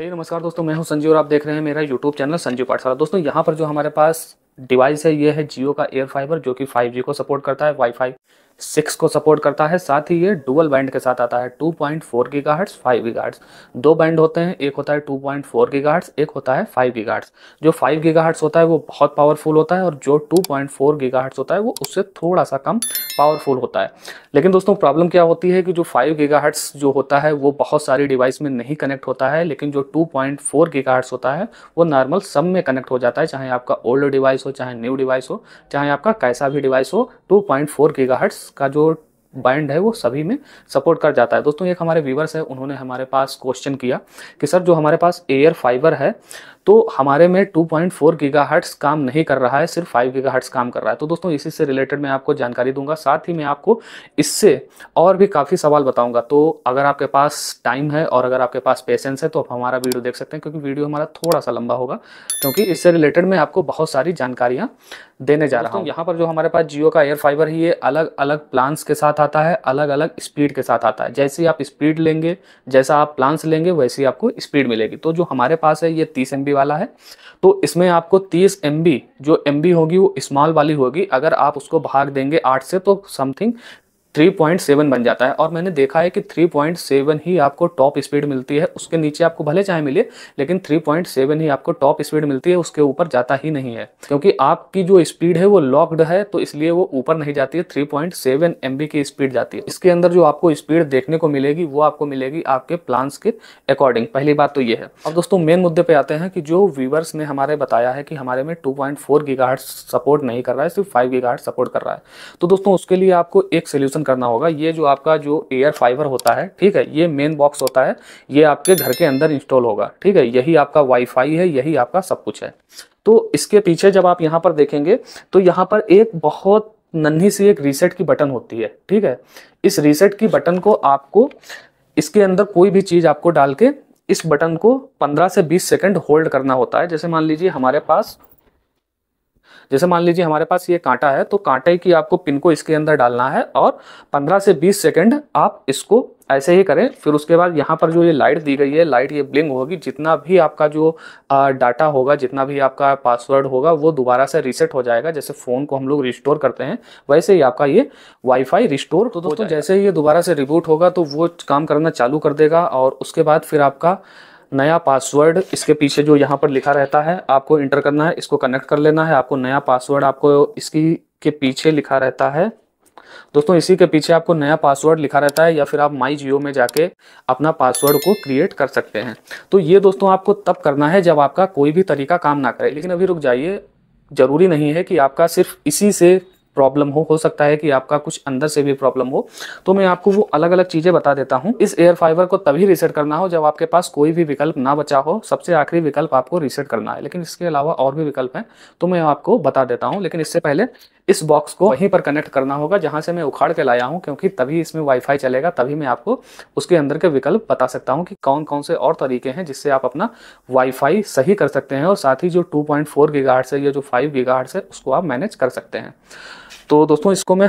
hey, नमस्कार दोस्तों मैं हूं संजीव और आप देख रहे हैं मेरा यूट्यूब चैनल संजीव पाठशाला दोस्तों यहाँ पर जो हमारे पास डिवाइस है ये है जियो का एयर फाइबर जो कि 5G को सपोर्ट करता है वाईफाई 6 को सपोर्ट करता है साथ ही ये डुअल बैंड के साथ आता है 2.4 point four guards five gigahertz दो बैंड होते हैं एक होता है 2.4 पॉइंट फोर गीगाहर्ट्स एक होता है 5 गार्ड्स जो 5 गीगाहर्ट्स होता है वो बहुत पावरफुल होता है और जो 2.4 पॉइंट फोर गीगाहर्ट्स होता है वो उससे थोड़ा सा कम पावरफुल होता है लेकिन दोस्तों प्रॉब्लम क्या होती है कि जो फाइव गीगा जो होता है वो बहुत सारी डिवाइस में नहीं कनेक्ट होता है लेकिन जो टू पॉइंट फोर होता है वो नॉर्मल सब में कनेक्ट हो जाता है चाहे आपका ओल्ड डिवाइस हो चाहे न्यू डिवाइस हो चाहे आपका कैसा भी डिवाइस हो टू पॉइंट फोर का जो बाइंड है वो सभी में सपोर्ट कर जाता है दोस्तों एक हमारे व्यूवर्स है उन्होंने हमारे पास क्वेश्चन किया कि सर जो हमारे पास एयर फाइबर है तो हमारे में 2.4 हट्स काम नहीं कर रहा है सिर्फ 5 हट्स काम कर रहा है तो दोस्तों इसी से रिलेटेड मैं आपको जानकारी दूंगा साथ ही मैं आपको इससे और भी काफ़ी सवाल बताऊंगा तो अगर आपके पास टाइम है और अगर आपके पास पेशेंस है तो आप हमारा वीडियो देख सकते हैं क्योंकि वीडियो हमारा थोड़ा सा लंबा होगा क्योंकि इससे रिलेटेड मैं आपको बहुत सारी जानकारियाँ देने जा रहा हूँ यहाँ पर जो हमारे पास जियो का एयर फाइबर ही ये अलग अलग प्लान्स के साथ आता है अलग अलग स्पीड के साथ आता है जैसे आप स्पीड लेंगे जैसा आप प्लान्स लेंगे वैसी आपको स्पीड मिलेगी तो जो हमारे पास है ये तीस एम वाला है तो इसमें आपको 30 एम जो एम होगी वो स्मॉल वाली होगी अगर आप उसको भाग देंगे आठ से तो समथिंग 3.7 बन जाता है और मैंने देखा है कि 3.7 ही आपको टॉप स्पीड मिलती है उसके नीचे आपको भले चाहे मिले लेकिन 3.7 ही आपको टॉप स्पीड मिलती है उसके ऊपर जाता ही नहीं है क्योंकि आपकी जो स्पीड है वो लॉक्ड है तो इसलिए वो ऊपर नहीं जाती है 3.7 पॉइंट की स्पीड जाती है इसके अंदर जो आपको स्पीड देखने को मिलेगी वो आपको मिलेगी आपके प्लांट्स के अकॉर्डिंग पहली बात तो ये है अब दोस्तों मेन मुद्दे पर आते हैं कि जो व्यूवर्स ने हमारे बताया है कि हमारे में टू पॉइंट सपोर्ट नहीं कर रहा है सिर्फ फाइव गीगाहर्ट सपोर्ट कर रहा है तो दोस्तों उसके लिए आपको एक सोल्यूशन मेंशन करना होगा ये जो आपका जो एयर फाइबर होता है ठीक है ये मेन बॉक्स होता है ये आपके घर के अंदर इंस्टॉल होगा ठीक है यही आपका वाईफाई है यही आपका सब कुछ है तो इसके पीछे जब आप यहाँ पर देखेंगे तो यहाँ पर एक बहुत नन्ही सी एक रीसेट की बटन होती है ठीक है इस रीसेट की बटन को आपको इसके अंदर कोई भी चीज़ आपको डाल के इस बटन को 15 से 20 सेकंड होल्ड करना होता है जैसे मान लीजिए हमारे पास जैसे मान लीजिए हमारे पास ये कांटा है तो कांटे की आपको पिन को इसके अंदर डालना है और 15 से 20 सेकंड आप इसको ऐसे ही करें फिर उसके बाद यहाँ पर जो ये लाइट दी गई है लाइट ये ब्लिंग होगी जितना भी आपका जो आ, डाटा होगा जितना भी आपका पासवर्ड होगा वो दोबारा से रीसेट हो जाएगा जैसे फ़ोन को हम लोग रिस्टोर करते हैं वैसे ही आपका ये वाईफाई रिस्टोर तो दोस्तों जैसे ही ये दोबारा से रिबूट होगा तो वो काम करना चालू कर देगा और उसके बाद फिर आपका नया पासवर्ड इसके पीछे जो यहाँ पर लिखा रहता है आपको इंटर करना है इसको कनेक्ट कर लेना है आपको नया पासवर्ड आपको इसकी के पीछे लिखा रहता है दोस्तों इसी के पीछे आपको नया पासवर्ड लिखा रहता है या फिर आप माई जियो में जाके अपना पासवर्ड को क्रिएट कर सकते हैं तो ये दोस्तों आपको तब करना है जब आपका कोई भी तरीका काम ना करे लेकिन अभी रुक जाइए ज़रूरी नहीं है कि आपका सिर्फ इसी से प्रॉब्लम हो हो सकता है कि आपका कुछ अंदर से भी प्रॉब्लम हो तो मैं आपको वो अलग अलग चीज़ें बता देता हूँ इस एयर फाइबर को तभी रिसेट करना हो जब आपके पास कोई भी विकल्प ना बचा हो सबसे आखिरी विकल्प आपको रिसेट करना है लेकिन इसके अलावा और भी विकल्प है तो मैं आपको बता देता हूँ लेकिन इससे पहले इस बॉक्स को वहीं पर कनेक्ट करना होगा जहां से मैं उखाड़ के लाया हूँ क्योंकि तभी इसमें वाईफाई चलेगा तभी मैं आपको उसके अंदर के विकल्प बता सकता हूँ कि कौन कौन से और तरीके हैं जिससे आप अपना वाईफाई सही कर सकते हैं और साथ ही जो 2.4 पॉइंट फोर है या जो 5 गीगाहर्ट्स है उसको आप मैनेज कर सकते हैं तो दोस्तों इसको मैं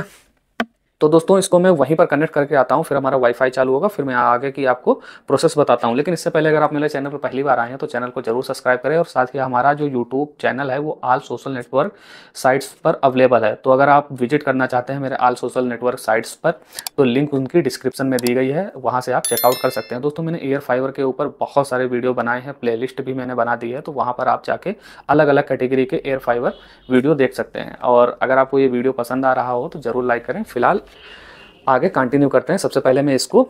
तो दोस्तों इसको मैं वहीं पर कनेक्ट करके आता हूँ फिर हमारा वाईफाई चालू होगा फिर मैं आगे की आपको प्रोसेस बताता हूँ लेकिन इससे पहले अगर आप मेरे चैनल पर पहली बार आए हैं तो चैनल को जरूर सब्सक्राइब करें और साथ ही हमारा जो यूट्यूब चैनल है वो आल सोशल नेटवर्क साइट्स पर अवेलेबल है तो अगर आप विजिट करना चाहते हैं मेरे आल सोशल नेटवर्क साइट्स पर तो लिंक उनकी डिस्क्रिप्शन में दी गई है वहाँ से आप चेकआउट कर सकते हैं दोस्तों मैंने एयर फाइवर के ऊपर बहुत सारे वीडियो बनाए हैं प्ले भी मैंने बना दी है तो वहाँ पर आप जाके अलग अलग कैटेगरी के एयर फाइवर वीडियो देख सकते हैं और अगर आपको ये वीडियो पसंद आ रहा हो तो जरूर लाइक करें फिलहाल आगे कंटिन्यू करते हैं सबसे पहले मैं इसको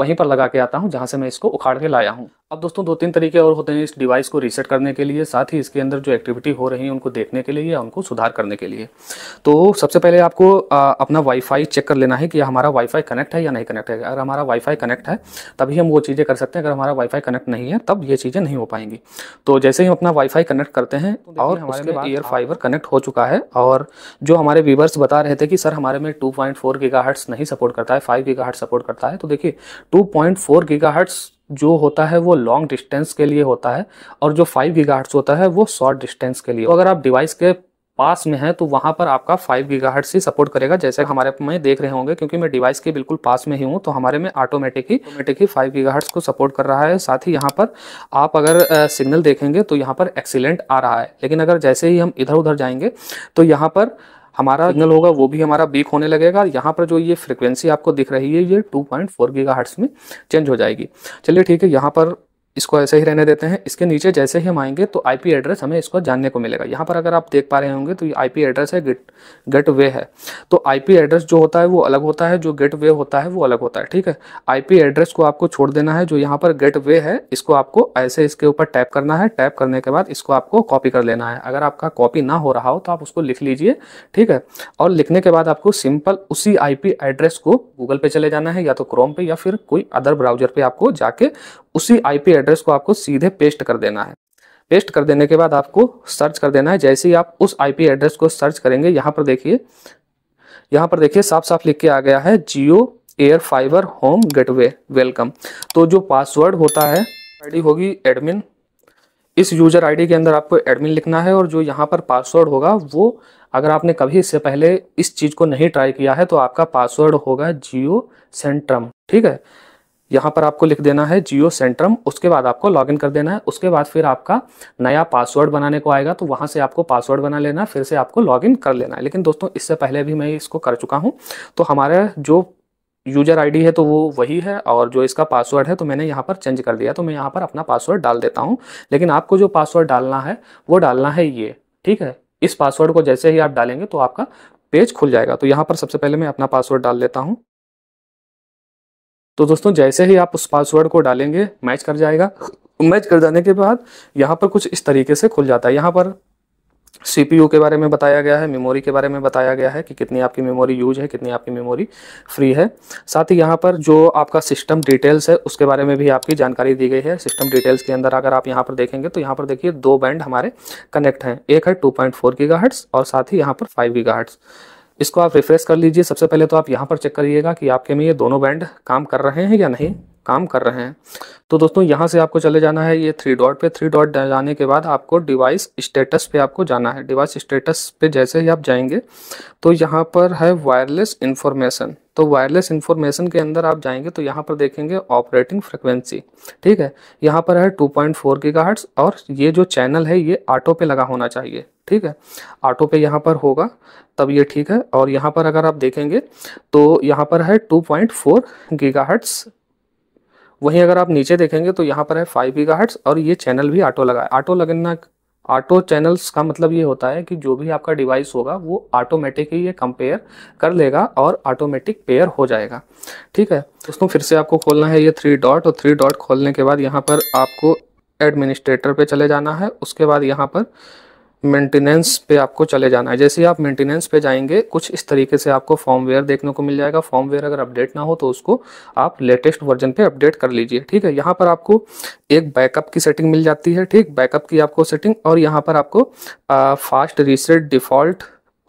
वहीं पर लगा के आता हूँ जहाँ से मैं इसको उखाड़ के लाया हूँ अब दोस्तों दो तीन तरीके और होते हैं इस डिवाइस को रीसेट करने के लिए साथ ही इसके अंदर जो एक्टिविटी हो रही है उनको देखने के लिए या उनको सुधार करने के लिए तो सबसे पहले आपको आ, अपना वाईफाई चेक कर लेना है कि हमारा वाईफाई कनेक्ट है या नहीं कनेक्ट है अगर हमारा वाईफाई कनेक्ट है तभी हम वो चीज़ें कर सकते हैं अगर हमारा वाईफाई कनेक्ट नहीं है तब ये चीज़ें नहीं हो पाएंगी तो जैसे ही हम अपना वाईफाई कनेक्ट करते हैं तो और हमारे में ईयर फाइवर कनेक्ट हो चुका है और जो हमारे व्यूवर्स बता रहे थे कि सर हमारे में टू पॉइंट नहीं सपोर्ट करता है फाइव गीगा सपोर्ट करता है तो देखिए टू पॉइंट फोर जो होता है वो लॉन्ग डिस्टेंस के लिए होता है और जो फाइव गीगाहर्ट्स होता है वो शॉर्ट डिस्टेंस के लिए तो अगर आप डिवाइस के पास में है तो वहाँ पर आपका फाइव गीगाहर्ट्स ही सपोर्ट करेगा जैसे हमारे में देख रहे होंगे क्योंकि मैं डिवाइस के बिल्कुल पास में ही हूँ तो हमारे में ऑटोमेटिक ही ऑटोमेटिक ही फाइव गीगाहर्ट्स को सपोर्ट कर रहा है साथ ही यहाँ पर आप अगर सिग्नल देखेंगे तो यहाँ पर एक्सीलेंट आ रहा है लेकिन अगर जैसे ही हम इधर उधर जाएंगे तो यहाँ पर हमारा सिग्नल होगा वो भी हमारा बीक होने लगेगा यहाँ पर जो ये फ्रिक्वेंसी आपको दिख रही है ये 2.4 गीगाहर्ट्ज़ में चेंज हो जाएगी चलिए ठीक है यहाँ पर इसको ऐसे ही रहने देते हैं इसके नीचे जैसे ही हम आएंगे तो आईपी एड्रेस हमें इसको जानने को मिलेगा यहाँ पर अगर आप देख पा रहे होंगे तो ये आईपी एड्रेस है गेट गेट वे है तो आईपी एड्रेस जो होता है वो अलग होता है जो गेट वे होता है वो अलग होता है ठीक है आईपी एड्रेस को आपको छोड़ देना है जो यहाँ पर गेट वे है इसको आपको ऐसे इसके ऊपर टैप करना है टैप करने के बाद इसको आपको कॉपी कर लेना है अगर आपका कॉपी ना हो रहा हो तो आप उसको लिख लीजिए ठीक है और लिखने के बाद आपको सिंपल उसी आई एड्रेस को गूगल पे चले जाना है या तो क्रोम पे या फिर कोई अदर ब्राउजर पर आपको जाके उसी आईपी एड्रेस को आपको सीधे पेस्ट कर देना है पेस्ट कर देने के बाद आपको सर्च कर देना है जैसे ही आप उस आईपी एड्रेस को सर्च करेंगे यहाँ पर देखिए यहाँ पर देखिए साफ साफ लिख के आ गया है Jio air fiber home gateway welcome तो जो पासवर्ड होता है आईडी होगी एडमिन इस यूजर आईडी के अंदर आपको एडमिन लिखना है और जो यहाँ पर पासवर्ड होगा वो अगर आपने कभी इससे पहले इस चीज़ को नहीं ट्राई किया है तो आपका पासवर्ड होगा जियो सेंट्रम ठीक है यहाँ पर आपको लिख देना है जियो सेंट्रम उसके बाद आपको लॉगिन कर देना है उसके बाद फिर आपका नया पासवर्ड बनाने को आएगा तो वहाँ से आपको पासवर्ड बना लेना फिर से आपको लॉगिन कर लेना है लेकिन दोस्तों इससे पहले भी मैं इसको कर चुका हूँ तो हमारे जो यूजर आईडी है तो वो वही है और जो इसका पासवर्ड है तो मैंने यहाँ पर चेंज कर दिया तो मैं यहाँ पर अपना पासवर्ड डाल देता हूँ लेकिन आपको जो पासवर्ड डालना है वो डालना है ये ठीक है इस पासवर्ड को जैसे ही आप डालेंगे तो आपका पेज खुल जाएगा तो यहाँ पर सबसे पहले मैं अपना पासवर्ड डाल देता हूँ तो दोस्तों जैसे ही आप उस पासवर्ड को डालेंगे मैच कर जाएगा मैच कर जाने के बाद यहाँ पर कुछ इस तरीके से खुल जाता है यहाँ पर सीपीयू के बारे में बताया गया है मेमोरी के बारे में बताया गया है कि कितनी आपकी मेमोरी यूज है कितनी आपकी मेमोरी फ्री है साथ ही यहाँ पर जो आपका सिस्टम डिटेल्स है उसके बारे में भी आपकी जानकारी दी गई है सिस्टम डिटेल्स के अंदर अगर आप यहाँ पर देखेंगे तो यहाँ पर देखिए दो बैंड हमारे कनेक्ट हैं एक है टू पॉइंट फोर और साथ ही यहाँ पर फाइव गीगा इसको आप रिफ्रेश कर लीजिए सबसे पहले तो आप यहाँ पर चेक करिएगा कि आपके में ये दोनों बैंड काम कर रहे हैं या नहीं काम कर रहे हैं तो दोस्तों यहाँ से आपको चले जाना है ये थ्री डॉट पे थ्री डॉट जाने के बाद आपको डिवाइस स्टेटस पे आपको जाना है डिवाइस स्टेटस पे जैसे ही आप जाएंगे तो यहाँ पर है वायरलेस इन्फॉर्मेशन तो वायरलेस इन्फॉर्मेशन के अंदर आप जाएंगे तो यहाँ पर देखेंगे ऑपरेटिंग फ्रिक्वेंसी ठीक है यहाँ पर है टू पॉइंट और ये जो चैनल है ये ऑटो पे लगा होना चाहिए ठीक है ऑटो पे यहाँ पर होगा तब ये ठीक है और यहाँ पर अगर आप देखेंगे तो यहाँ पर है 2.4 पॉइंट वहीं अगर आप नीचे देखेंगे तो यहाँ पर है फाइव गीगा और ये चैनल भी ऑटो लगा है ऑटो लगना ऑटो चैनल्स का मतलब ये होता है कि जो भी आपका डिवाइस होगा वो ऑटोमेटिकली ये कंपेयर कर लेगा और ऑटोमेटिक पेयर हो जाएगा ठीक है दोस्तों फिर से आपको खोलना है ये थ्री डॉट और थ्री डॉट खोलने के बाद यहाँ पर आपको एडमिनिस्ट्रेटर पे चले जाना है उसके बाद यहाँ पर मेंटेनेंस पे आपको चले जाना है जैसे आप मेंटेनेंस पे जाएंगे कुछ इस तरीके से आपको फॉर्मवेयर देखने को मिल जाएगा फॉर्मवेयर अगर अपडेट ना हो तो उसको आप लेटेस्ट वर्जन पे अपडेट कर लीजिए ठीक है यहाँ पर आपको एक बैकअप की सेटिंग मिल जाती है ठीक बैकअप की आपको सेटिंग और यहाँ पर आपको आ, फास्ट रीसेट डिफ़ॉल्ट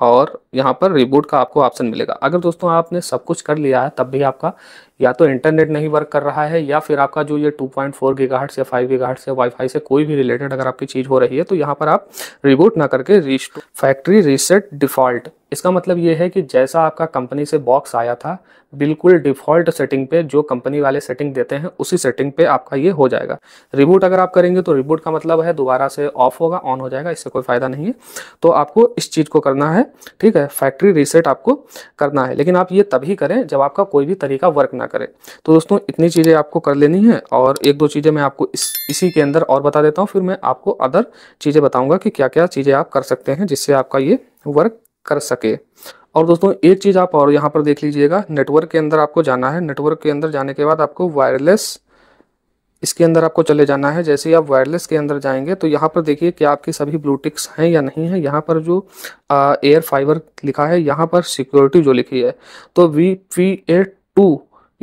और यहाँ पर रिबूट का आपको ऑप्शन मिलेगा अगर दोस्तों आपने सब कुछ कर लिया है तब भी आपका या तो इंटरनेट नहीं वर्क कर रहा है या फिर आपका जो ये 2.4 पॉइंट फोर या फाइव गी घाट या वाईफाई से कोई भी रिलेटेड अगर आपकी चीज़ हो रही है तो यहाँ पर आप रिबूट ना करके रीच फैक्ट्री रीसेट डिफ़ॉल्ट इसका मतलब ये है कि जैसा आपका कंपनी से बॉक्स आया था बिल्कुल डिफ़ॉल्ट सेटिंग पे जो कंपनी वाले सेटिंग देते हैं उसी सेटिंग पे आपका ये हो जाएगा रिबूट अगर आप करेंगे तो रिबूट का मतलब है दोबारा से ऑफ होगा ऑन हो जाएगा इससे कोई फ़ायदा नहीं है तो आपको इस चीज़ को करना है ठीक है फैक्ट्री रीसेट आपको करना है लेकिन आप ये तभी करें जब आपका कोई भी तरीका वर्क ना ना करे तो दोस्तों इतनी चीज़ें आपको कर लेनी है और एक दो चीज़ें मैं आपको इस इसी के अंदर और बता देता हूँ फिर मैं आपको अदर चीज़ें बताऊँगा कि क्या क्या चीज़ें आप कर सकते हैं जिससे आपका ये वर्क कर सके और दोस्तों एक चीज़ आप और यहाँ पर देख लीजिएगा नेटवर्क के अंदर आपको जाना है नेटवर्क के अंदर जाने के बाद आपको वायरलेस इसके अंदर आपको चले जाना है जैसे ही आप वायरलेस के अंदर जाएंगे तो यहाँ पर देखिए कि आपके सभी ब्लूटिक्स हैं या नहीं है यहाँ पर जो एयर फाइबर लिखा है यहाँ पर सिक्योरिटी जो लिखी है तो वी पी ए टू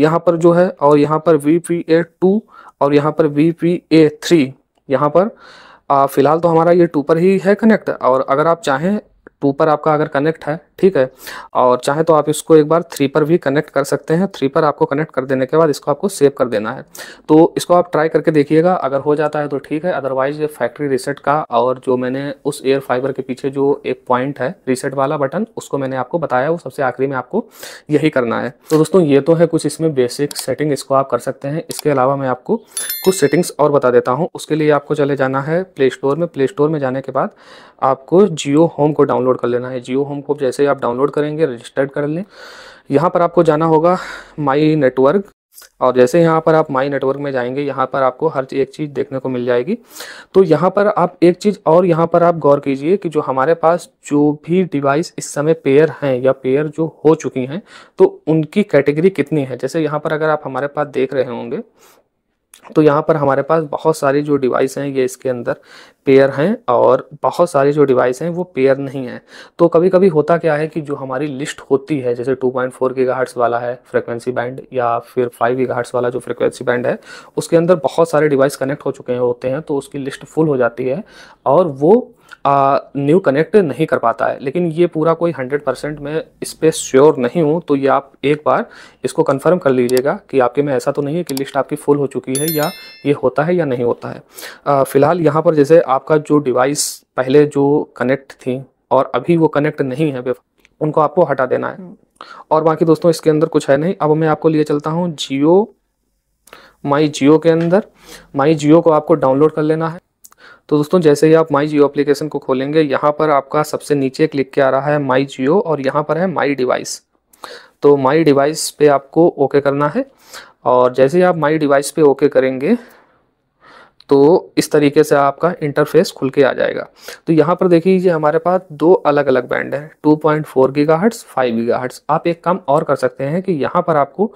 यहाँ पर जो है और यहाँ पर वी पी ए टू और यहाँ पर वी पी ए थ्री यहाँ पर फिलहाल तो हमारा ये टू पर ही है कनेक्ट और अगर आप चाहें टू तो पर आपका अगर कनेक्ट है ठीक है और चाहे तो आप इसको एक बार थ्री पर भी कनेक्ट कर सकते हैं थ्री पर आपको कनेक्ट कर देने के बाद इसको आपको सेव कर देना है तो इसको आप ट्राई करके देखिएगा अगर हो जाता है तो ठीक है अदरवाइज फैक्ट्री रीसेट का और जो मैंने उस एयर फाइबर के पीछे जो एक पॉइंट है रीसेट वाला बटन उसको मैंने आपको बताया वो सबसे आखिरी में आपको यही करना है तो दोस्तों ये तो है कुछ इसमें बेसिक सेटिंग इसको आप कर सकते हैं इसके अलावा मैं आपको कुछ सेटिंग्स और बता देता हूँ उसके लिए आपको चले जाना है प्ले स्टोर में प्ले स्टोर में जाने के बाद आपको जियो होम को डाउनलोड डाउनलोड कर लेना है जियो होम को जैसे ही आप डाउनलोड करेंगे रजिस्टर्ड कर लें यहाँ पर आपको जाना होगा माई नेटवर्क और जैसे यहाँ पर आप माई नेटवर्क में जाएंगे यहाँ पर आपको हर एक चीज़ देखने को मिल जाएगी तो यहाँ पर आप एक चीज़ और यहाँ पर आप गौर कीजिए कि जो हमारे पास जो भी डिवाइस इस समय पेयर हैं या पेयर जो हो चुकी हैं तो उनकी कैटेगरी कितनी है जैसे यहाँ पर अगर आप हमारे पास देख रहे होंगे तो यहाँ पर हमारे पास बहुत सारी जो डिवाइस हैं ये इसके अंदर पेयर हैं और बहुत सारी जो डिवाइस हैं वो पेयर नहीं हैं तो कभी कभी होता क्या है कि जो हमारी लिस्ट होती है जैसे 2.4 पॉइंट वाला है फ्रिक्वेंसी बैंड या फिर 5 गीगाहर्ट्स वाला जो फ्रिक्वेंसी बैंड है उसके अंदर बहुत सारे डिवाइस कनेक्ट हो चुके होते हैं तो उसकी लिस्ट फुल हो जाती है और वो न्यू कनेक्ट नहीं कर पाता है लेकिन ये पूरा कोई 100 परसेंट मैं इस पर श्योर नहीं हूँ तो ये आप एक बार इसको कंफर्म कर लीजिएगा कि आपके में ऐसा तो नहीं है कि लिस्ट आपकी फुल हो चुकी है या ये होता है या नहीं होता है फ़िलहाल यहाँ पर जैसे आपका जो डिवाइस पहले जो कनेक्ट थी और अभी वो कनेक्ट नहीं है उनको आपको हटा देना है हम्म। और बाकी दोस्तों इसके अंदर कुछ है नहीं अब मैं आपको लिए चलता हूँ जियो माई जियो के अंदर माई जियो को आपको डाउनलोड कर लेना है तो दोस्तों जैसे ही आप माई जियो अप्लीकेशन को खोलेंगे यहाँ पर आपका सबसे नीचे क्लिक के आ रहा है माई जियो और यहाँ पर है माई डिवाइस तो माई डिवाइस पे आपको ओके करना है और जैसे ही आप माई डिवाइस पे ओके करेंगे तो इस तरीके से आपका इंटरफेस खुल के आ जाएगा तो यहाँ पर देखिए हमारे पास दो अलग अलग बैंड है two point four gigahertz five gigahertz आप एक काम और कर सकते हैं कि यहाँ पर आपको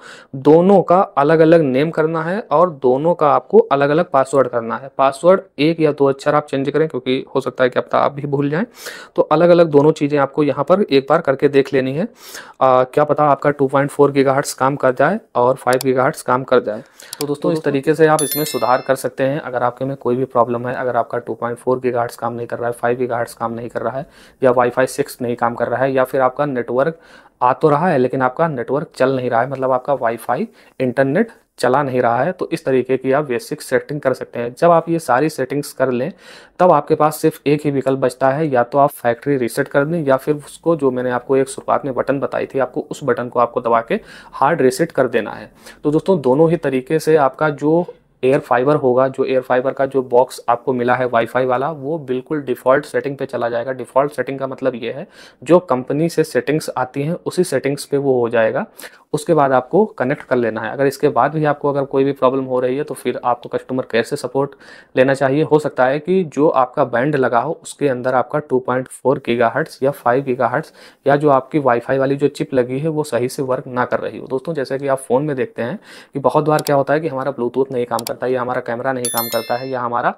दोनों का अलग अलग नेम करना है और दोनों का आपको अलग अलग पासवर्ड करना है पासवर्ड एक या दो अक्षर आप चेंज करें क्योंकि हो सकता है कि अब तो आप भी भूल जाएँ तो अलग अलग दोनों चीज़ें आपको यहाँ पर एक बार करके देख लेनी है आ, क्या पता आपका टू पॉइंट काम कर जाए और फाइव गीगा काम कर जाए तो दोस्तों तो इस तरीके से आप इसमें सुधार कर सकते हैं अगर आपके में कोई भी प्रॉब्लम है अगर आपका 2.4 पॉइंट काम नहीं कर रहा है फाइव के काम नहीं कर रहा है या वाईफाई सिक्स नहीं काम कर रहा है या फिर आपका नेटवर्क आ तो रहा है लेकिन आपका नेटवर्क चल नहीं रहा है मतलब आपका वाईफाई इंटरनेट चला नहीं रहा है तो इस तरीके की आप बेसिक सेटिंग कर सकते हैं जब आप ये सारी सेटिंग्स कर लें तब आपके पास सिर्फ एक ही विकल्प बचता है या तो आप फैक्ट्री रीसेट कर दें या फिर उसको जो मैंने आपको एक शुरुआत में बटन बताई थी आपको उस बटन को आपको दबा के हार्ड रीसेट कर देना है तो दोस्तों दोनों ही तरीके से आपका जो एयर फाइबर होगा जो एयर फाइबर का जो बॉक्स आपको मिला है वाईफाई वाला वो बिल्कुल डिफ़ॉल्ट सेटिंग पे चला जाएगा डिफ़ॉल्ट सेटिंग का मतलब ये है जो कंपनी से सेटिंग्स आती हैं उसी सेटिंग्स पे वो हो जाएगा उसके बाद आपको कनेक्ट कर लेना है अगर इसके बाद भी आपको अगर कोई भी प्रॉब्लम हो रही है तो फिर आपको कस्टमर केयर से सपोर्ट लेना चाहिए हो सकता है कि जो आपका बैंड लगा हो उसके अंदर आपका 2.4 पॉइंट या 5 गीगा या जो आपकी वाईफाई वाली जो चिप लगी है वो सही से वर्क ना कर रही हो दोस्तों जैसे कि आप फ़ोन में देखते हैं कि बहुत बार क्या होता है कि हमारा ब्लूटूथ नहीं काम कर करता है या हमारा कैमरा नहीं काम करता है या हमारा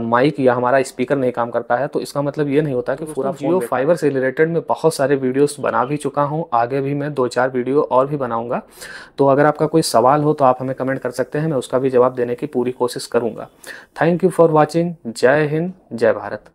माइक या हमारा स्पीकर नहीं काम करता है तो इसका मतलब ये नहीं होता कि तो पूरा जियो फाइबर से रिलेटेड मैं बहुत सारे वीडियोस बना भी चुका हूँ आगे भी मैं दो चार वीडियो और भी बनाऊँगा तो अगर आपका कोई सवाल हो तो आप हमें कमेंट कर सकते हैं मैं उसका भी जवाब देने की पूरी कोशिश करूँगा थैंक यू फॉर वॉचिंग जय हिंद जय भारत